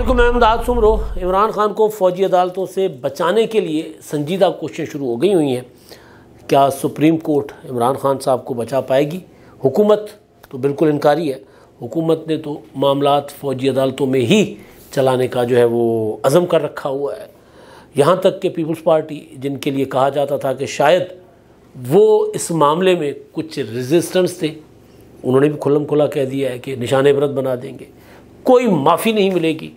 अल्लाम मैं अमदाद सुमरो इमरान खान को फ़ौजी अदालतों से बचाने के लिए संजीदा कोशिशें शुरू हो गई हुई हैं क्या सुप्रीम कोर्ट इमरान खान साहब को बचा पाएगी हुकूमत तो बिल्कुल इनकारी है हुकूमत ने तो मामला फ़ौजी अदालतों में ही चलाने का जो है वो अज़म कर रखा हुआ है यहाँ तक कि पीपल्स पार्टी जिनके लिए कहा जाता था कि शायद वो इस मामले में कुछ रजिस्टेंस थे उन्होंने भी खुल्लम खुला कह दिया है कि निशान बना देंगे कोई माफ़ी नहीं मिलेगी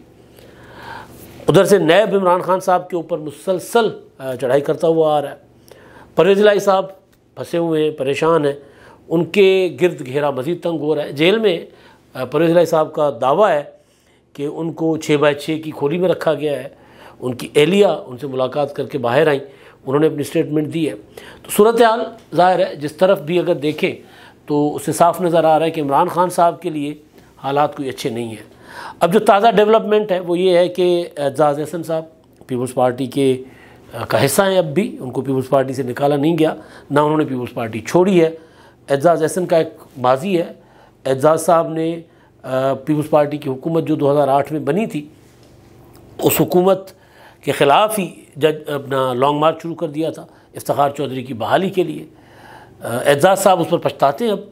उधर से नैब इमरान खान साहब के ऊपर मुसलसल चढ़ाई करता हुआ आ रहा है परवेज लाई साहब फंसे हुए हैं परेशान हैं उनके गिरद घेरा मज़ीद तंग हो रहा है जेल में परवेज लाई साहब का दावा है कि उनको छः बाय छः की खोली में रखा गया है उनकी एहलिया उनसे मुलाकात करके बाहर आई उन्होंने अपनी स्टेटमेंट दी है तो सूरत हाल ज़ाहिर है जिस तरफ भी अगर देखें तो उससे साफ नज़र आ रहा है कि इमरान खान साहब के लिए हालात कोई अच्छे नहीं हैं अब जो ताज़ा डेवलपमेंट है वो ये है कि एजाज एहसन साहब पीपल्स पार्टी के का हिस्सा हैं अब भी उनको पीपल्स पार्टी से निकाला नहीं गया ना उन्होंने पीपल्स पार्टी छोड़ी है एजाज एहसन का एक माजी है एजाज साहब ने पीपल्स पार्टी की हुकूमत जो 2008 में बनी थी उस हुकूमत के ख़िलाफ़ ही जज अपना लॉन्ग मार्च शुरू कर दिया था इफ्तार चौधरी की बहाली के लिए एजाज साहब उस पर पछताते हैं अब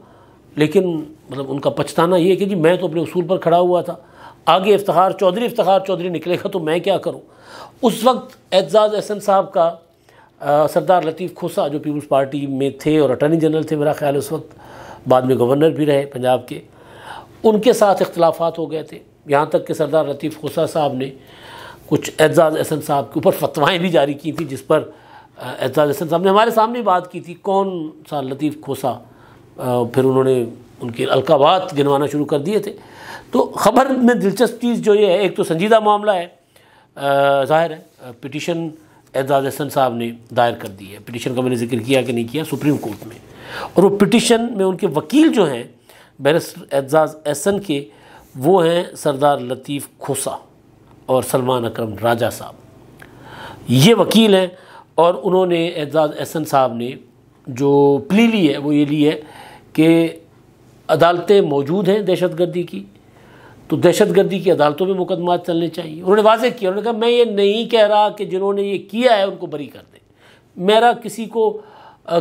लेकिन मतलब उनका पछताना ये है कि जी मैं तो अपने उसूल पर खड़ा हुआ था आगे इफ्तार चौधरी इफ्तार चौधरी निकलेगा तो मैं क्या करूँ उस वक्त एजाज़ एहसन साहब का सरदार लतीफ़ खोसा जो पीपल्स पार्टी में थे और अटर्नी जनरल थे मेरा ख्याल उस वक्त बाद में गवर्नर भी रहे पंजाब के उनके साथ इख्लाफा हो गए थे यहाँ तक कि सरदार लतीफ़ खोसा साहब ने कुछ एजाज़ एहसन साहब के ऊपर फतवाएँ भी जारी की थी जिस पर एजाज़ एहसन साहब ने हमारे सामने बात की थी कौन सा लतीफ़ खोसा फिर उन्होंने उनके अलकाबात गिनवाना शुरू कर दिए थे तो ख़बर में दिलचस्प चीज़ जो ये है एक तो संजीदा मामला है ज़ाहिर है पिटिशन एजाज हसन साहब ने दायर कर दी है पटिशन का मैंने जिक्र किया कि नहीं किया सुप्रीम कोर्ट में और वो पटिशन में उनके वकील जो हैं बैरिस्टर एजाज एहसन के वो हैं सरदार लतीफ़ खोसा और सलमान अकरम राजा साहब ये वकील हैं और उन्होंने एजाज एहसन साहब ने जो प्ली ली है वो ये ली है कि अदालतें मौजूद हैं दहशत गर्दी की तो दहशतगर्दी की अदालतों में मुकदमा चलने चाहिए उन्होंने वाजे किया उन्होंने कहा मैं ये नहीं कह रहा कि जिन्होंने ये किया है उनको बरी कर दें मेरा किसी को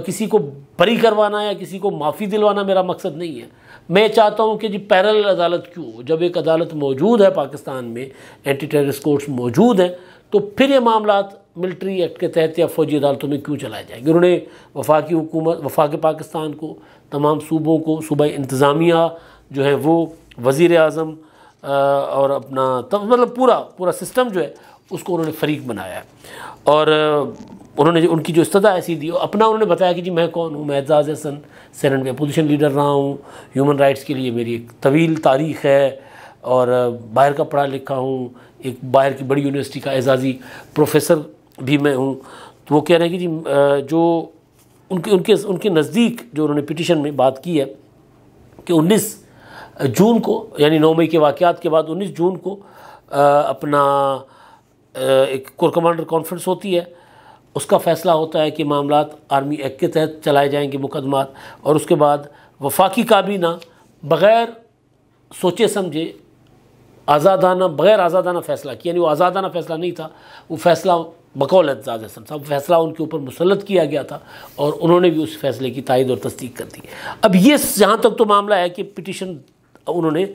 किसी को बरी करवाना या किसी को माफ़ी दिलवाना मेरा मकसद नहीं है मैं चाहता हूँ कि जी पैरल अदालत क्यों हो जब एक अदालत मौजूद है पाकिस्तान में एंटी टेररिस्ट कोर्ट्स मौजूद हैं तो फिर ये मामला मिलिट्री एक्ट के तहत या फौजी अदालतों में क्यों चलाए जाएंगे उन्होंने वफाकी हुकूमत वफाक पाकिस्तान को तमाम सूबों को सूबा इंतज़ामिया जो है वो वज़ी अजम और अपना तब मतलब पूरा पूरा सिस्टम जो है उसको उन्होंने फरीक बनाया है और उन्होंने उनकी जो इस्तः ऐसी दी अपना उन्होंने बताया कि जी मैं कौन हूँ मैं एजाज हसन सेनेट में अपोजिशन लीडर रहा हूँ ह्यूमन राइट्स के लिए मेरी एक तवील तारीख़ है और बाहर का पढ़ा लिखा हूँ एक बाहर की बड़ी यूनिवर्सिटी का एजाजी प्रोफेसर भी मैं हूँ तो वो कह रहे हैं कि जी जो उनके उनके उनके नज़दीक जो उन्होंने पिटिशन में बात की है कि उन्नीस जून को यानी नौ मई के वाक़ात के बाद उन्नीस जून को आ, अपना आ, एक कोर कमांडर कॉन्फ्रेंस होती है उसका फ़ैसला होता है कि मामला आर्मी एक्ट के तहत चलाए जाएंगे मुकदमात और उसके बाद वफाकी काबीना बग़ैर सोचे समझे आज़ादाना बग़ैर आज़ादाना फ़ैसला किया यानी वो आज़ादाना फ़ैसला नहीं था वो फ़ैसला बकौल एजाज हसन साहब फैसला उनके ऊपर मुसलत किया गया था और उन्होंने भी उस फैसले की तायद और तस्दीक कर दी अब ये जहाँ तक तो मामला है कि पिटिशन उन्होंने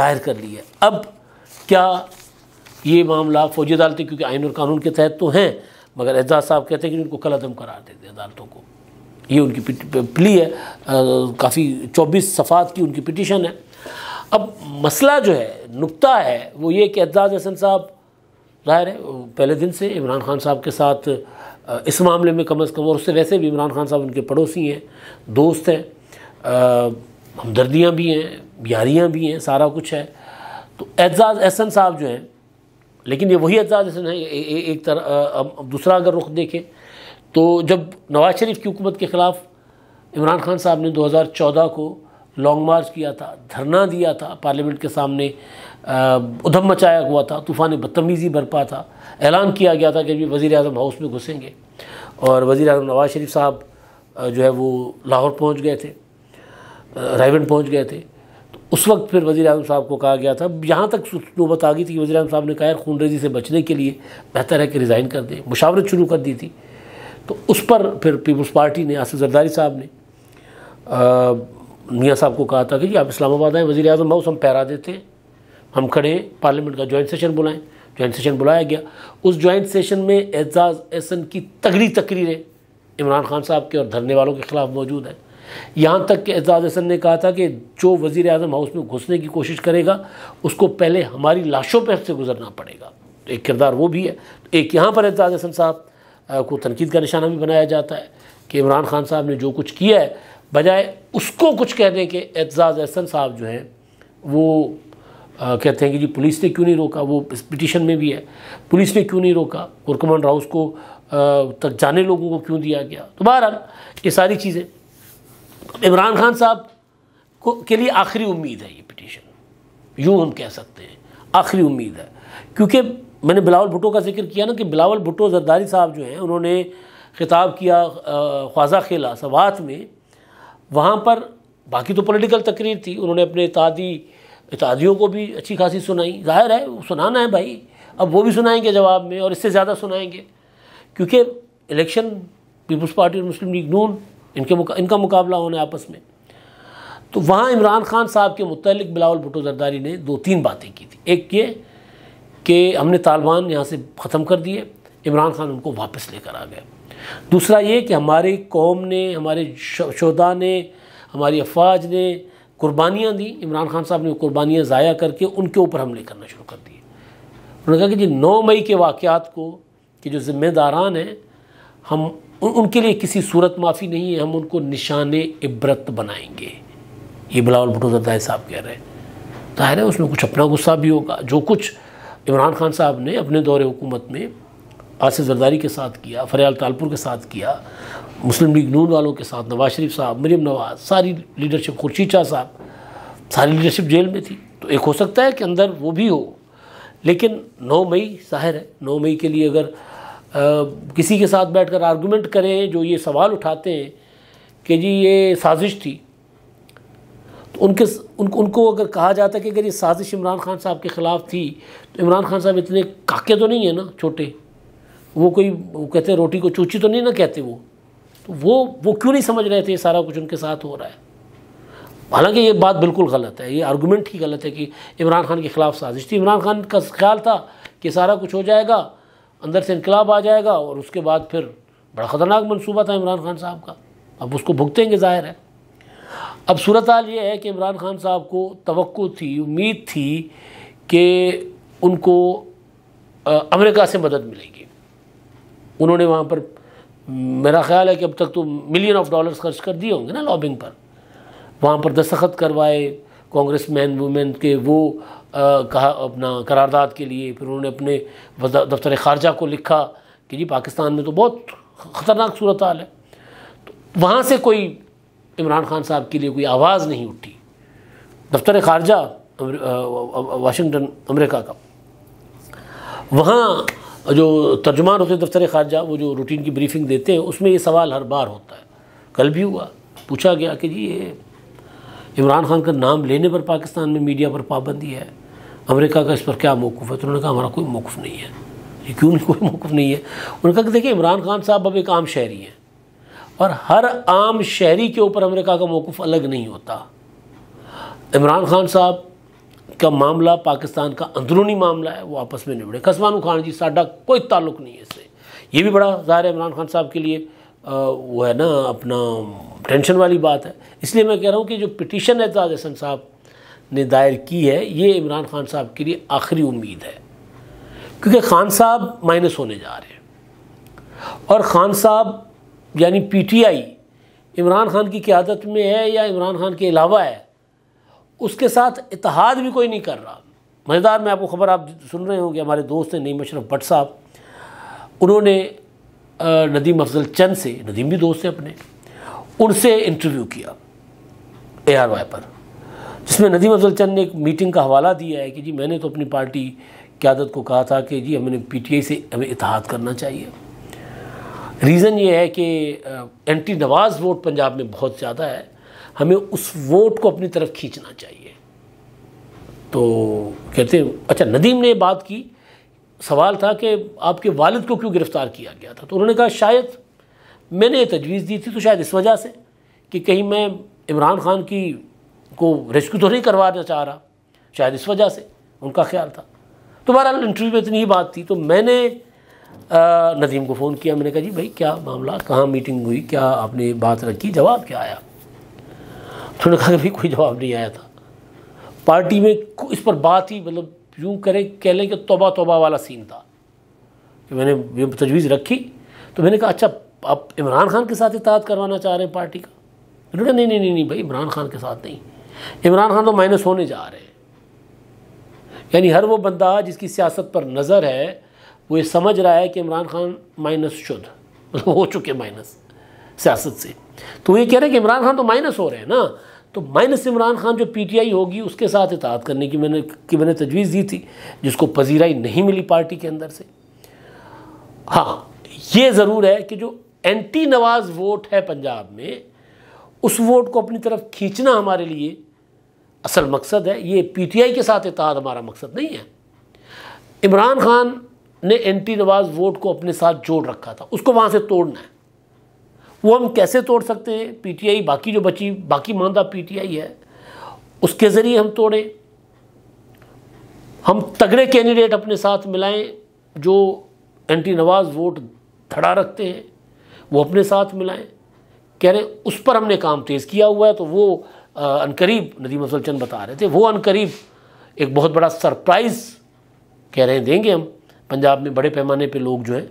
दायर कर लिया है अब क्या ये मामला फौजी अदालतें क्योंकि आइन और कानून के तहत तो हैं मगर एजाज साहब कहते हैं कि उनको कलदम करार दे दें अदालतों को ये उनकी प्ली है काफ़ी चौबीस सफ़ात की उनकी पिटिशन है अब मसला जो है नुकता है वो ये कि एजाज हसन साहब जाहिर है पहले दिन से इमरान खान साहब के साथ इस मामले में कम अज़ कम और उससे वैसे भी इमरान खान साहब उनके पड़ोसी हैं दोस्त हैं हमदर्दियाँ भी हैं यारियाँ भी हैं सारा कुछ है तो एजाज एहसन साहब जो हैं लेकिन ये वही एजाज एहसन है ए, ए, एक तरह अब, अब दूसरा अगर रुख देखें तो जब नवाज शरीफ की हुकूमत के ख़िलाफ़ इमरान खान साहब ने 2014 को लॉन्ग मार्च किया था धरना दिया था पार्लियामेंट के सामने उधम मचाया हुआ था तूफ़ान बदतमीज़ी बरपा था ऐलान किया गया था कि अभी वज़ी अजम हाउस में घुसेंगे और वज़ी अजम नवाज शरीफ साहब जो है वो लाहौर पहुँच गए थे रायबंड पहुंच गए थे तो उस वक्त फिर वज़ी अजम साहब को कहा गया था यहाँ तक नौबत आ गई थी कि वज़ी अजम साहब ने कहा खून रेजी से बचने के लिए बेहतर है कि रिज़ाइन कर दें मुशावरत शुरू कर दी थी तो उस पर फिर पीपल्स पार्टी ने आसिफ जरदारी साहब ने मियाँ साहब को कहा था कि जी आप इस्लामाबाद आएँ वज़ी अजम हाउस हम पैरा देते हैं हम खड़े पार्लियामेंट का जॉइंट सेशन बुलाएँ जॉइंट सेशन बुलाया गया उस जॉइंट सेशन में एजाज एहसन की तगड़ी तकरीरें इमरान खान साहब के और धरने वालों के ख़िलाफ़ मौजूद हैं यहाँ तक कि एजाज हसन ने कहा था कि जो वज़ी अजम हाउस में घुसने की कोशिश करेगा उसको पहले हमारी लाशों पर से गुजरना पड़ेगा एक किरदार वो भी है एक यहाँ पर एजाज हसन साहब को तनकीद का निशाना भी बनाया जाता है कि इमरान खान साहब ने जो कुछ किया है बजाय उसको कुछ कहने के एजाज अहसन साहब जो हैं वो आ, कहते हैं कि जी पुलिस ने क्यों नहीं रोका वो इस पिटिशन में भी है पुलिस ने क्यों नहीं रोका और कमांडर हाउस को आ, तक जाने लोगों को क्यों दिया गया तो बहरहाल ये सारी चीज़ें इमरान खान साहब को के लिए आखिरी उम्मीद है ये पिटीशन यूँ हम कह सकते हैं आखिरी उम्मीद है क्योंकि मैंने बिलावल भुटो का जिक्र किया ना कि बिलावल भुटो जरदारी साहब जो हैं उन्होंने खिताब किया ख्वाजा खेला सवात में वहाँ पर बाकी तो पॉलिटिकल तकरीर थी उन्होंने अपने इतादी इतादियों को भी अच्छी खासी सुनाई जाहिर है सुनाना है भाई अब वो भी सुनाएंगे जवाब में और इससे ज़्यादा सुनाएंगे क्योंकि इलेक्शन पीपल्स पार्टी और मुस्लिम लीग नून इनके मुका, इनका मुकाबला होना है आपस में तो वहाँ इमरान खान साहब के मुतलिक बिलावल भुटो जरदारी ने दो तीन बातें की थी एक ये कि हमने तालिबान यहाँ से ख़त्म कर दिए इमरान खान उनको वापस लेकर आ गए दूसरा ये कि हमारी कौम ने हमारे शोदा ने हमारी अफवाज ने कुर्बानियाँ दी इमरान खान साहब ने कुर्बानियाँ ज़ाया करके उनके ऊपर हमले करना शुरू कर दिए उन्होंने कहा कि जी नौ मई के वाक़ को कि जो ज़िम्मेदारान हैं हम उनके लिए किसी सूरत माफ़ी नहीं है हम उनको निशान इब्रत बनाएंगे ये बिलावल भुटो जरदारी साहब कह रहे हैं जाहिर है उसमें कुछ अपना गुस्सा भी होगा जो कुछ इमरान खान साहब ने अपने दौरे हुकूमत में आसिफ जरदारी के साथ किया फरियाल तालपुर के साथ किया मुस्लिम लीग नून वालों के साथ नवाज शरीफ साहब मरीम नवाज सारी लीडरशिप खुर्शी साहब सारी लीडरशिप जेल में थी तो एक हो सकता है कि अंदर वो भी हो लेकिन 9 मई जाहिर है 9 मई के लिए अगर किसी के साथ बैठकर आर्गुमेंट करें जो ये सवाल उठाते हैं कि जी ये साजिश थी तो उनके उन, उनको अगर कहा जाता कि अगर ये साजिश इमरान खान साहब के ख़िलाफ़ थी तो इमरान खान साहब इतने काके तो नहीं है ना छोटे वो कोई वो कहते रोटी को चूची तो नहीं ना कहते वो तो वो वो क्यों नहीं समझ रहे थे ये सारा कुछ उनके साथ हो रहा है हालांकि ये बात बिल्कुल गलत है ये आर्गूमेंट ही गलत है कि इमरान खान के ख़िलाफ़ साजिश थी इमरान खान का ख्याल था कि सारा कुछ हो जाएगा अंदर से इनकलाब आ जाएगा और उसके बाद फिर बड़ा ख़तरनाक मनसूबा था इमरान खान साहब का अब उसको भुगतेंगे ज़ाहिर है अब सूरत हाल ये है कि इमरान खान साहब को तो थी उम्मीद थी कि उनको अमेरिका से मदद मिलेगी उन्होंने वहाँ पर मेरा ख्याल है कि अब तक तो मिलियन ऑफ डॉलर्स खर्च कर दिए होंगे ना लॉबिंग पर वहाँ पर दस्तखत करवाए कांग्रेस मैन वुमेन के वो कहा अपना करारदाद के लिए फिर उन्होंने अपने दफ्तर खारजा को लिखा कि जी पाकिस्तान में तो बहुत ख़तरनाक सूरत हाल है तो वहाँ से कोई इमरान खान साहब के लिए कोई आवाज़ नहीं उठी दफ्तर खारजा वाशिंगटन अमेरिका का वहाँ जो तर्जुमान होते दफ्तर खारजा वो जो रूटीन की ब्रीफिंग देते हैं उसमें ये सवाल हर बार होता है कल भी हुआ पूछा गया कि जी ये इमरान खान का नाम लेने पर पाकिस्तान में मीडिया पर पाबंदी है अमेरिका का इस पर क्या मौकूफ़ है तो उन्होंने कहा हमारा कोई मौक़ नहीं है ये क्यों नहीं कोई मौकूफ़ नहीं है उन्होंने कहा कि देखिए इमरान खान साहब अब एक आम शहरी हैं और हर आम शहरी के ऊपर अमेरिका का मौकूफ़ अलग नहीं होता इमरान खान साहब का मामला पाकिस्तान का अंदरूनी मामला है वो आपस में निबड़े खसमानू खान जी साडा कोई ताल्लुक नहीं है इससे ये भी बड़ा ज़ाहिर है इमरान खान साहब के लिए वो है ना अपना टेंशन वाली बात है इसलिए मैं कह रहा हूँ कि जो पिटिशन है ताज तो हसन साहब ने दायर की है ये इमरान खान साहब के लिए आखिरी उम्मीद है क्योंकि खान साहब माइनस होने जा रहे हैं और खान साहब यानी पीटीआई इमरान खान की क्यादत में है या इमरान खान के अलावा है उसके साथ इतिहाद भी कोई नहीं कर रहा मज़ेदार मैं आपको ख़बर आप सुन रहे होंगे हमारे दोस्त हैं नईम अशरफ भट्ट साहब उन्होंने नदीम अफजल चंद से नदीम भी दोस्त हैं अपने उनसे इंटरव्यू किया ए आर वाई पर जिसमें नदीम अफजल चंद ने एक मीटिंग का हवाला दिया है कि जी मैंने तो अपनी पार्टी क्यादत को कहा था कि जी हमने पीटीआई से हमें इतिहाद करना चाहिए रीज़न ये है कि एंटी नवाज वोट पंजाब में बहुत ज़्यादा है हमें उस वोट को अपनी तरफ खींचना चाहिए तो कहते हैं अच्छा नदीम ने बात की सवाल था कि आपके वालिद को क्यों गिरफ़्तार किया गया था तो उन्होंने कहा शायद मैंने ये तजवीज़ दी थी तो शायद इस वजह से कि कहीं मैं इमरान खान की को रेस्क्यू तो नहीं करवाना चाह रहा शायद इस वजह से उनका ख्याल था तो बहरहाल इंटरव्यू में इतनी ही बात थी तो मैंने नदीम को फ़ोन किया मैंने कहा जी भाई क्या मामला कहाँ मीटिंग हुई क्या आपने बात रखी जवाब क्या आया तो उन्होंने कहा भाई कोई जवाब नहीं आया था पार्टी में इस पर बात ही मतलब यूँ करें कह लें कि तोबा तोबा वाला सीन था कि मैंने ये तजवीज़ रखी तो मैंने कहा अच्छा आप इमरान खान के साथ इतिहाद करवाना चाह रहे हैं पार्टी का उन्होंने नहीं नहीं नहीं नहीं भाई इमरान खान के साथ नहीं इमरान खान तो माइनस होने जा रहे हैं यानी हर वो बंदा जिसकी सियासत पर नज़र है वो ये समझ रहा है कि इमरान खान माइनस शुद्ध मतलब हो चुके माइनस सियासत से तो ये कह रहे हैं कि इमरान खान तो माइनस हो रहे हैं ना तो माइनस इमरान खान जो पी टी आई होगी उसके साथ इतात करने की मैंने की मैंने तजवीज़ दी थी जिसको पजीराई नहीं मिली पार्टी के अंदर से हाँ ये ज़रूर है कि जो एंटी नवाज वोट है पंजाब में उस वोट को अपनी तरफ खींचना हमारे लिए असल मकसद है ये पीटीआई के साथ इतिहाद हमारा मकसद नहीं है इमरान खान ने एंटी नवाज वोट को अपने साथ जोड़ रखा था उसको वहाँ से तोड़ना है वो हम कैसे तोड़ सकते हैं पीटीआई बाकी जो बची बाकी मानदा पीटीआई है उसके ज़रिए हम तोड़ें हम तगड़े कैंडिडेट अपने साथ मिलाएं जो एंटी नवाज वोट खड़ा रखते हैं वो अपने साथ मिलाएं कह रहे उस पर हमने काम तेज़ किया हुआ है तो वो अनकरीब नदीम अफजल चंद बता रहे थे वो अनकरीब एक बहुत बड़ा सरप्राइज़ कह रहे हैं देंगे हम पंजाब में बड़े पैमाने पे लोग जो हैं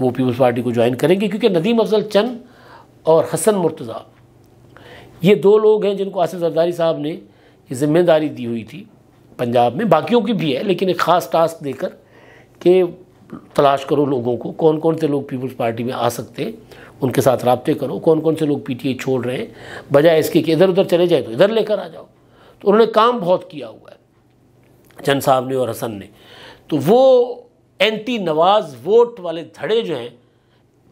वो पीपल्स पार्टी को ज्वाइन करेंगे क्योंकि नदीम अफजल चंद और हसन मुर्तज़ा ये दो लोग हैं जिनको आसिफ जरदारी साहब ने ज़िम्मेदारी दी हुई थी पंजाब में बाकियों की भी है लेकिन एक ख़ास टास्क देकर कि तलाश करो लोगों को कौन कौन से लोग पीपल्स पार्टी में आ सकते हैं उनके साथ रबते करो कौन कौन से लोग पीटीए छोड़ रहे हैं बजाय इसके कि इधर उधर चले जाए तो इधर लेकर आ जाओ तो उन्होंने काम बहुत किया हुआ है चंद साहब ने और हसन ने तो वो एंटी नवाज वोट वाले धड़े जो हैं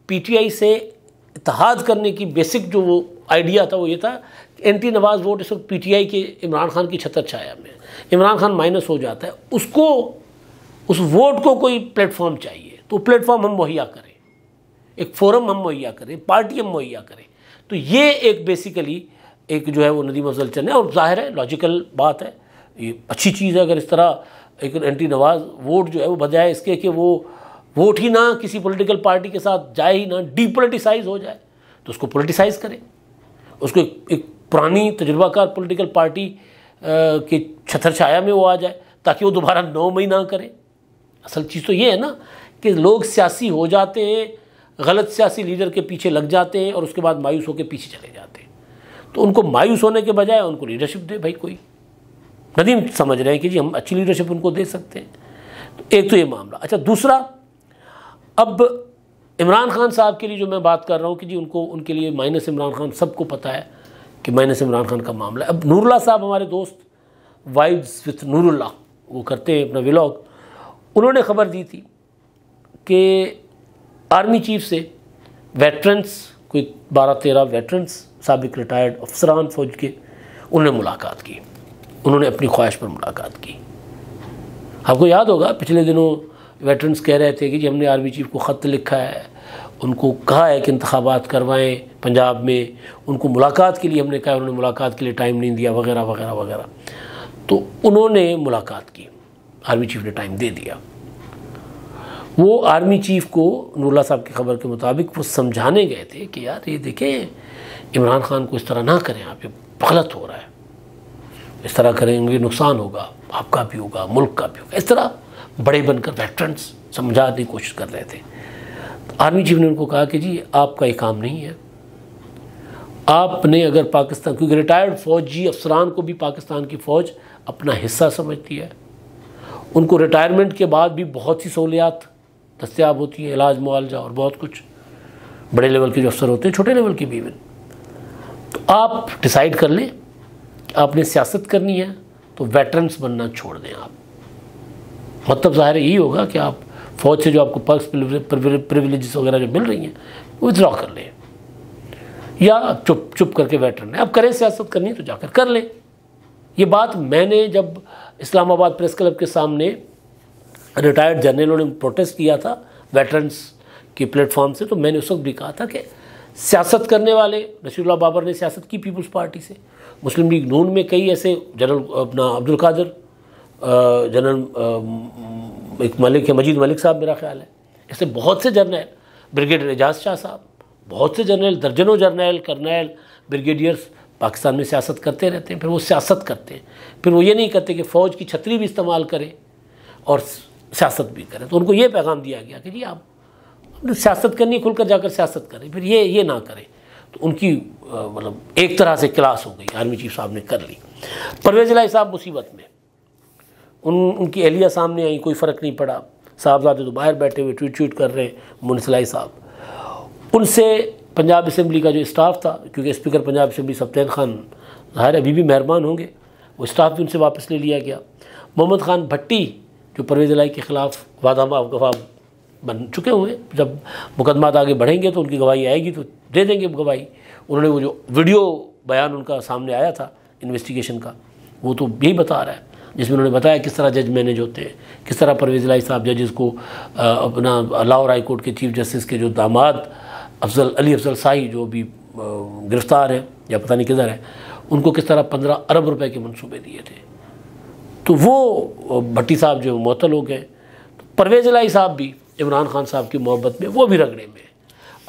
पीटीआई से इतिहाद करने की बेसिक जो वो आइडिया था वो ये था एंटी नवाज वोट इस वक्त पी के इमरान खान की छतर छाया में इमरान खान माइनस हो जाता है उसको उस वोट को कोई प्लेटफॉर्म चाहिए तो प्लेटफॉर्म हम मुहैया करें एक फोरम हम मुहैया करें पार्टी हम मुहैया करें तो ये एक बेसिकली एक जो है वो नदीम अफजल चंद है और जाहिर है लॉजिकल बात है ये अच्छी चीज़ है अगर इस तरह एक एंटी नवाज वोट जो है वो बजाय इसके कि वो वोट ही ना किसी पॉलिटिकल पार्टी के साथ जाए ही ना डीपोलिटिसाइज हो जाए तो उसको पोलिटिसाइज करें उसको एक, एक पुरानी तजुर्बाकार पोलिटिकल पार्टी के छतर छाया में वो आ जाए ताकि वो दोबारा नौ मई ना करें असल चीज़ तो ये है ना कि लोग सियासी हो जाते हैं गलत सियासी लीडर के पीछे लग जाते हैं और उसके बाद मायूस होकर पीछे चले जाते हैं तो उनको मायूस होने के बजाय उनको लीडरशिप दे भाई कोई नदीम समझ रहे हैं कि जी हम अच्छी लीडरशिप उनको दे सकते हैं तो एक तो ये मामला अच्छा दूसरा अब इमरान खान साहब के लिए जो मैं बात कर रहा हूँ कि जी उनको उनके लिए माइनस इमरान खान सबको पता है कि माइनस इमरान खान का मामला है अब नूरला साहब हमारे दोस्त वाइब्स विथ नूरुल्ला वो करते हैं अपना व्लॉग उन्होंने खबर दी थी कि आर्मी चीफ से वेटरन्स कोई बारह तेरह वेटरन्स सबक रिटायर्ड अफसरान फ़ौज के उन्होंने मुलाकात की उन्होंने अपनी ख्वाहिश पर मुलाकात की आपको याद होगा पिछले दिनों वेटरन्स कह रहे थे कि जी हमने आर्मी चीफ को ख़त लिखा है उनको कहा है कि इंतबात करवाएँ पंजाब में उनको मुलाकात के लिए हमने कहा उन्होंने मुलाकात के लिए टाइम नहीं दिया वगैरह वगैरह वगैरह तो उन्होंने मुलाकात की आर्मी चीफ ने टाइम दे दिया वो आर्मी चीफ को नूरला साहब की खबर के मुताबिक वो समझाने गए थे कि यार ये देखें इमरान खान को इस तरह ना करें आप ये गलत हो रहा है इस तरह करेंगे नुकसान होगा आपका भी होगा मुल्क का भी होगा इस तरह बड़े बनकर वेटरन्स समझाने की कोशिश कर रहे थे तो आर्मी चीफ ने उनको कहा कि जी आपका ये काम नहीं है आपने अगर पाकिस्तान क्योंकि रिटायर्ड फौजी अफसरान को भी पाकिस्तान की फ़ौज अपना हिस्सा समझती है उनको रिटायरमेंट के बाद भी बहुत सी सहूलियात दस्तियाब होती हैं इलाज मुआवजा और बहुत कुछ बड़े लेवल के जो अफसर होते हैं छोटे लेवल के भी इवन तो आप डिसाइड कर लें आपने सियासत करनी है तो वेटरन्स बनना छोड़ दें आप मतलब ज़ाहिर यही होगा कि आप फौज से जो आपको पर्स प्रिविलेज वगैरह जो मिल रही हैं विद्रॉ विदड्रॉ कर लें या चुप चुप करके वेटरन है अब करें सियासत करनी तो जाकर कर लें ये बात मैंने जब इस्लामाबाद प्रेस क्लब के सामने रिटायर्ड जर्नलों ने प्रोटेस्ट किया था वेटरन्स के प्लेटफॉर्म से तो मैंने उस वक्त भी कहा था कि सियासत करने वाले नसीरुल्ला बाबर ने सियासत की पीपल्स पार्टी से मुस्लिम लीग नून में कई ऐसे जनरल अपना अब्दुल कादर जनरल एक मलिक है मजीद मलिक साहब मेरा ख्याल है ऐसे बहुत से जर्नल ब्रिगेडियर एजाज शाह साहब बहुत से जर्नल दर्जनों जर्नल कर्नल ब्रिगेडियर्स पाकिस्तान में सियासत करते रहते हैं फिर वो सियासत करते हैं फिर वो ये नहीं करते कि फ़ौज की छतरी भी इस्तेमाल करें और सियासत भी करें तो उनको ये पैगाम दिया गया कि जी आप सियासत करनी खुलकर जाकर सियासत करें फिर ये ये ना करें तो उनकी मतलब एक तरह से क्लास हो गई आर्मी चीफ साहब ने कर ली परवेज लाई साहब मुसीबत में उन उनकी एहलिया सामने आई कोई फ़र्क नहीं पड़ा साहबजादे तो बाहर बैठे हुए ट्वीट ट्वीट कर रहे हैं मुनसलाई साहब उनसे पंजाब असम्बली का जो स्टाफ था क्योंकि स्पीकर पंजाब असम्बली सप्तैन खान ज़ाहिर अभी भी मेहरबान होंगे वो स्टाफ भी उनसे वापस ले लिया गया मोहम्मद खान भट्टी जो परवेज़ लाई के ख़िलाफ़ वादा गवाह बन चुके हुए जब मुकदमात तो आगे बढ़ेंगे तो उनकी गवाही आएगी तो दे देंगे गवाही उन्होंने वो जो वीडियो बयान उनका सामने आया था इन्वेस्टिगेशन का वो तो यही बता रहा है जिसमें उन्होंने बताया किस तरह जज मैनेज होते हैं किस तरह परवेज़ लाई साहब जजेस को अपना लाहौर हाई कोर्ट के चीफ जस्टिस के जो दामाद अफजल अली अफजल साई जो भी गिरफ़्तार है या पता नहीं किधर है उनको किस तरह पंद्रह अरब रुपए के मंसूबे दिए थे तो वो भट्टी साहब जो मअतल हो गए तो परवेज़ लाई साहब भी इमरान खान साहब की मोहब्बत में वो भी रगड़े में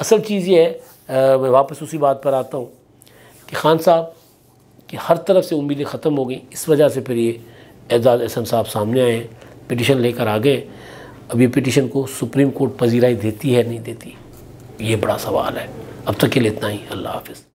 असल चीज़ ये है मैं वापस उसी बात पर आता हूँ कि खान साहब की हर तरफ से उम्मीदें ख़त्म हो गई इस वजह से फिर ये एजाज एहसन साहब सामने आए पिटिशन लेकर आ गए अब ये पिटिशन को सुप्रीम कोर्ट पजीराई देती है नहीं देती ये बड़ा सवाल है अब तक के लिए इतना ही अल्लाह हाफिज़